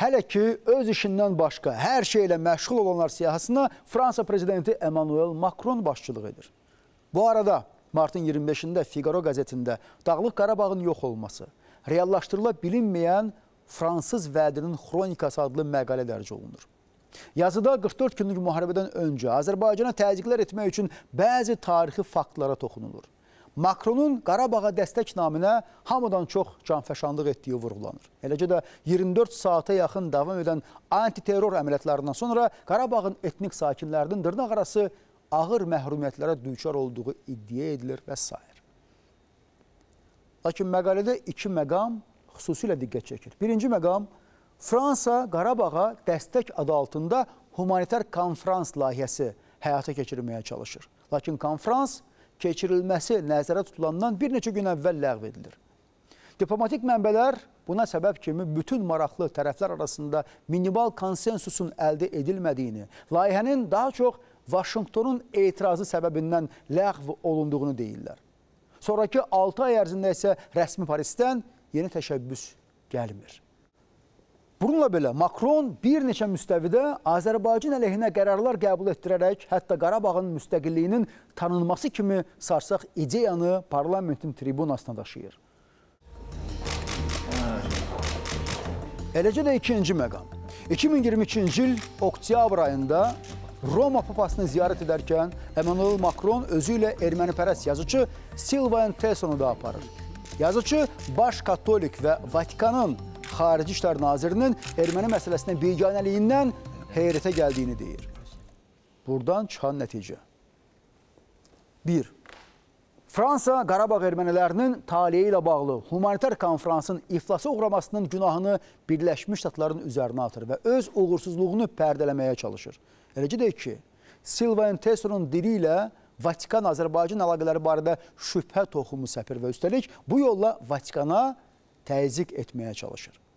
Hələ ki, öz işindən başqa hər şeylə məşğul olanlar siyahısına Fransa prezidenti Emmanuel Macron başçılıq edir. Bu arada martın 25-də Figaro qəzetində Dağlıq Qarabağın yox olması, reallaşdırıla bilinməyən Fransız vədinin xronikası adlı məqalə dərc olunur. Yazıda 44 günlük müharibədən öncə Azərbaycana təzyiqlər etmək üçün bəzi tarixi faktlara toxunulur. Makronun Qarabağa dəstək naminə hamıdan çox canfəşanlıq etdiyi vurğulanır. Eləcə də 24 saata yaxın davam edən antiterror əməliyyatlarından sonra Qarabağın etnik sakinlərinin dırnaq arası ağır məhrumiyyətlərə düçar olduğu iddia edilir və s. Lakin məqalədə iki məqam xüsusilə diqqət çəkir. Birinci məqam Fransa Qarabağa dəstək adı altında humanitar konfrans layihəsi həyata keçirməyə çalışır. Lakin konfrans keçirilməsi nəzərə tutulandan bir neçə gün əvvəl ləğv edilir. Diplomatik mənbələr buna səbəb kimi bütün maraqlı tərəflər arasında minimal konsensusun əldə edilmədiyini, layihənin daha çox Vaşinqtonun etirazı səbəbindən ləğv olunduğunu deyirlər. Sonrakı 6 ay ərzində isə rəsmi Parisdən yeni təşəbbüs gəlmir. Bununla belə Makron bir neçə müstəvidə Azərbaycan əleyhinə qərarlar qəbul etdirərək, hətta Qarabağın müstəqilliyinin tanınması kimi sarsaq ideyanı parlamentin tribunasına daşıyır. Eləcə də ikinci məqam. 2022-ci il oktyabr ayında Roma papasını ziyarət edərkən Emmanuel Macron özü ilə ermənipərəs yazıcı Silvan Tessonu da aparır. Yazıcı baş katolik və Vatikanın Xarici İşlər Nazirinin erməni məsələsinə biganəliyindən heyrətə gəldiyini deyir. Buradan çıxan nəticə. 1. Fransa Qarabağ ermənilərinin taliyi ilə bağlı humanitar konfransın iflasa uğramasının günahını Birləşmiş Ştatların üzərinə atır və öz uğursuzluğunu pərdələməyə çalışır. Eləcə deyək ki, Silvan Tesorun dili ilə Vatikan-Azərbaycan əlaqələri barədə şübhə toxumu səpir və üstəlik bu yolla Vatikana təzik etməyə çalışır.